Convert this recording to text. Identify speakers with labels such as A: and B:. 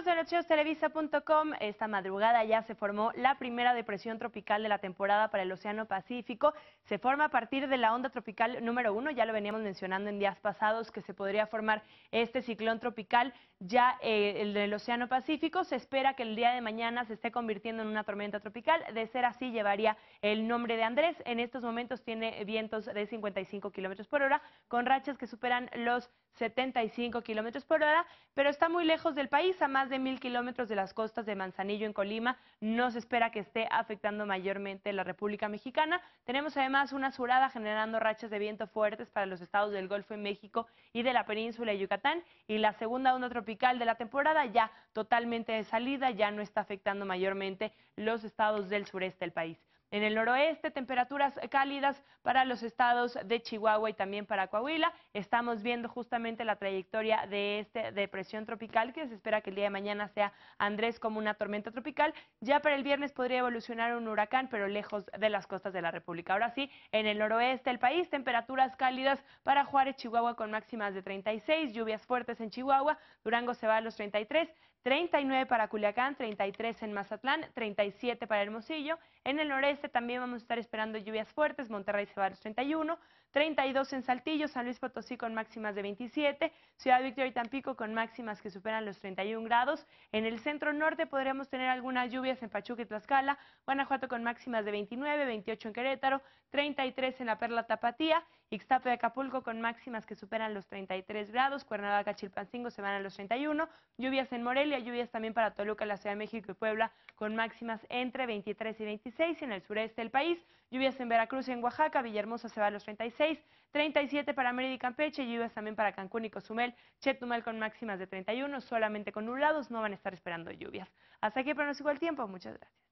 A: Amigos de Televisa.com esta madrugada ya se formó la primera depresión tropical de la temporada para el Océano Pacífico. Se forma a partir de la onda tropical número uno, ya lo veníamos mencionando en días pasados, que se podría formar este ciclón tropical, ya eh, el del Océano Pacífico. Se espera que el día de mañana se esté convirtiendo en una tormenta tropical. De ser así, llevaría el nombre de Andrés. En estos momentos tiene vientos de 55 kilómetros por hora, con rachas que superan los 75 kilómetros por hora, pero está muy lejos del país, a más de mil kilómetros de las costas de Manzanillo en Colima. No se espera que esté afectando mayormente la República Mexicana. Tenemos además una surada generando rachas de viento fuertes para los estados del Golfo de México y de la península de Yucatán. Y la segunda onda tropical de la temporada ya totalmente de salida, ya no está afectando mayormente los estados del sureste del país. En el noroeste, temperaturas cálidas para los estados de Chihuahua y también para Coahuila. Estamos viendo justamente la trayectoria de esta depresión tropical que se espera que el día de mañana sea Andrés como una tormenta tropical. Ya para el viernes podría evolucionar un huracán, pero lejos de las costas de la República. Ahora sí, en el noroeste del país, temperaturas cálidas para Juárez, Chihuahua con máximas de 36, lluvias fuertes en Chihuahua, Durango se va a los 33, 39 para Culiacán, 33 en Mazatlán, 37 para Hermosillo. En el noreste también vamos a estar esperando lluvias fuertes, Monterrey se va a los 31, 32 en Saltillo, San Luis Potosí con máximas de 27, Ciudad Victoria y Tampico con máximas que superan los 31 grados. En el centro norte podríamos tener algunas lluvias en Pachuca y Tlaxcala, Guanajuato con máximas de 29, 28 en Querétaro, 33 en la Perla Tapatía, Ixtape de Acapulco con máximas que superan los 33 grados, Cuernavaca, Chilpancingo se van a los 31, lluvias en Morelia, lluvias también para Toluca, la Ciudad de México y Puebla con máximas entre 23 y 26 y en el sureste del país. Lluvias en Veracruz y en Oaxaca, Villahermosa se va a los 36, 37 para Mérida y Campeche, lluvias también para Cancún y Cozumel, Chetumal con máximas de 31, solamente con nublados, no van a estar esperando lluvias. Hasta aquí el tiempo, muchas gracias.